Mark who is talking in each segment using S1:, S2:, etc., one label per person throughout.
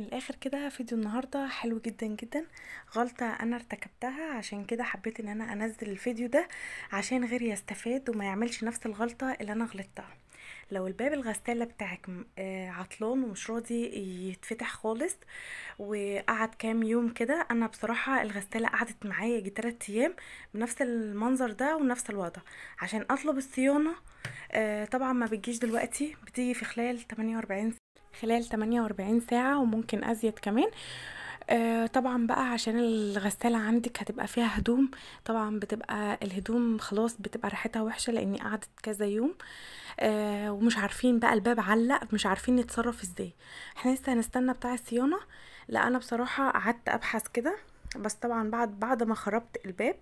S1: من الاخر كده فيديو النهاردة حلو جدا جدا غلطة انا ارتكبتها عشان كده حبيت ان انا انزل الفيديو ده عشان غيري يستفاد وما يعملش نفس الغلطة اللي انا غلطتها لو الباب الغسالة بتاعك آه، عطلان ومش راضي يتفتح خالص وقعد كام يوم كده انا بصراحة الغسالة قعدت معايا جي 3 ايام بنفس المنظر ده ونفس الوضع عشان اطلب الصيانة آه، طبعا ما بتجيش دلوقتي بتيجي في خلال 48 خلال 48 ساعة وممكن أزيد كمان آه طبعا بقى عشان الغسالة عندك هتبقى فيها هدوم طبعا بتبقى الهدوم خلاص بتبقى ريحتها وحشة لأني قعدت كذا يوم آه ومش عارفين بقى الباب علق مش عارفين نتصرف ازاي احنا لسه هنستنى بتاع الصيانة لا أنا بصراحة قعدت أبحث كده بس طبعا بعد بعد ما خربت الباب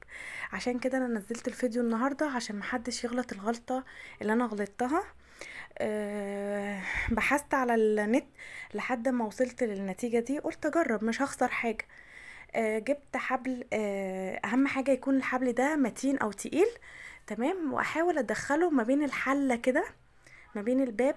S1: عشان كده انا نزلت الفيديو النهارده عشان محدش يغلط الغلطه اللي انا غلطتها آه، بحثت على النت لحد ما وصلت للنتيجة دي قلت اجرب مش هخسر حاجة آه، جبت حبل آه، اهم حاجة يكون الحبل ده متين او تقيل تمام واحاول ادخله ما بين الحلة كده ما بين الباب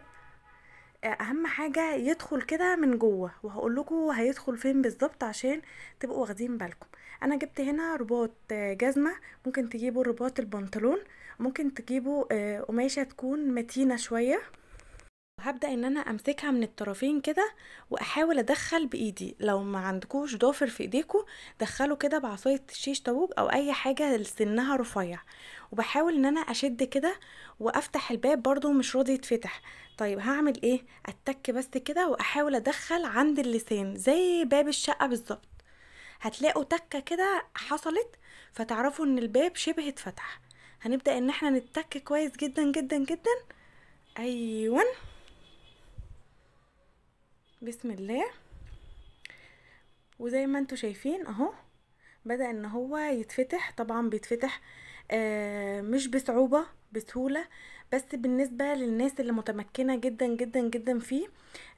S1: اهم حاجه يدخل كده من جوه وهقول لكم هيدخل فين بالظبط عشان تبقوا واخدين بالكم انا جبت هنا رباط آه، جزمه ممكن تجيبوا رباط البنطلون ممكن تجيبوا آه، قماشه تكون متينه شويه هبدا ان انا امسكها من الطرفين كده واحاول ادخل بايدي لو ما عندكوش ضافر في ايديكو دخلوا كده بعصايه شيش طاووق او اي حاجه سنها رفيع وبحاول ان انا اشد كده وافتح الباب برضو مش راضي يتفتح طيب هعمل ايه اتك بس كده واحاول ادخل عند اللسان زي باب الشقه بالظبط هتلاقوا تكه كده حصلت فتعرفوا ان الباب شبه اتفتح هنبدا ان احنا نتك كويس جدا جدا جدا ايوه بسم الله وزي ما انتوا شايفين اهو بدأ ان هو يتفتح طبعا بيتفتح آه، مش بصعوبة بسهولة بس بالنسبة للناس اللي متمكنة جدا جدا جدا فيه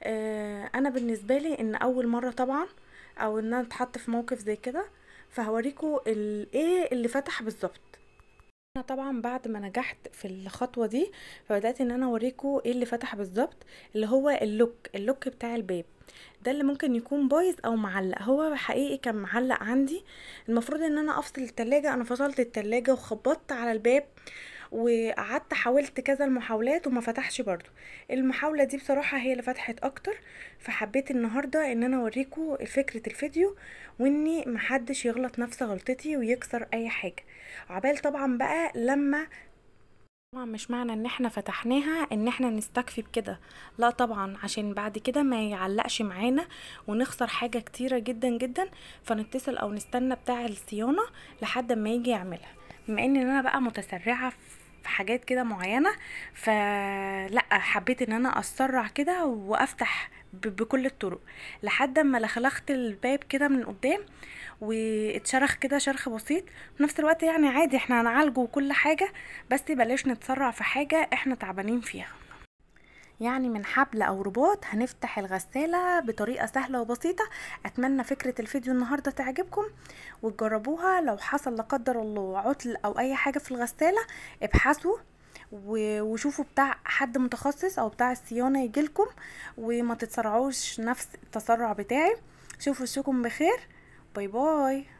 S1: آه، انا بالنسبة لي ان اول مرة طبعا او ان انا اتحط في موقف زي كده فهوريكم ايه اللي فتح بالظبط انا طبعا بعد ما نجحت في الخطوه دي فبدات ان انا اوريكم ايه اللي فتح بالظبط اللي هو اللوك اللوك بتاع الباب ده اللي ممكن يكون بايظ او معلق هو حقيقي كان معلق عندي المفروض ان انا افصل التلاجة انا فصلت التلاجة وخبطت على الباب وقعدت حاولت كذا المحاولات وما فتحش برضو المحاولة دي بصراحة هي اللي فتحت اكتر فحبيت النهاردة ان انا اوريكو فكرة الفيديو واني محدش يغلط نفس غلطتي ويكسر اي حاجة عبال طبعا بقى لما طبعا مش معنى ان احنا فتحناها ان احنا نستكفي بكده لا طبعا عشان بعد كده ما يعلقش معانا ونخسر حاجة كتيرة جدا جدا فنتصل او نستنى بتاع الصيانة لحد ما يجي يعملها بما ان انا بقى متسرعه في حاجات كده معينه فلا حبيت ان انا اسرع كده وافتح بكل الطرق لحد ما لخلخت الباب كده من قدام واتشرخ كده شرخ بسيط في نفس الوقت يعني عادي احنا هنعالجه وكل حاجه بس بلاش نتسرع في حاجه احنا تعبانين فيها يعني من حبل او رباط هنفتح الغسالة بطريقة سهلة وبسيطة اتمنى فكرة الفيديو النهاردة تعجبكم وتجربوها لو حصل لا قدر الله عطل او اي حاجة في الغسالة ابحثوا وشوفوا بتاع حد متخصص او بتاع الصيانة يجيلكم وما تتسرعوش نفس التسرع بتاعي شوفوا وشكم بخير باي باي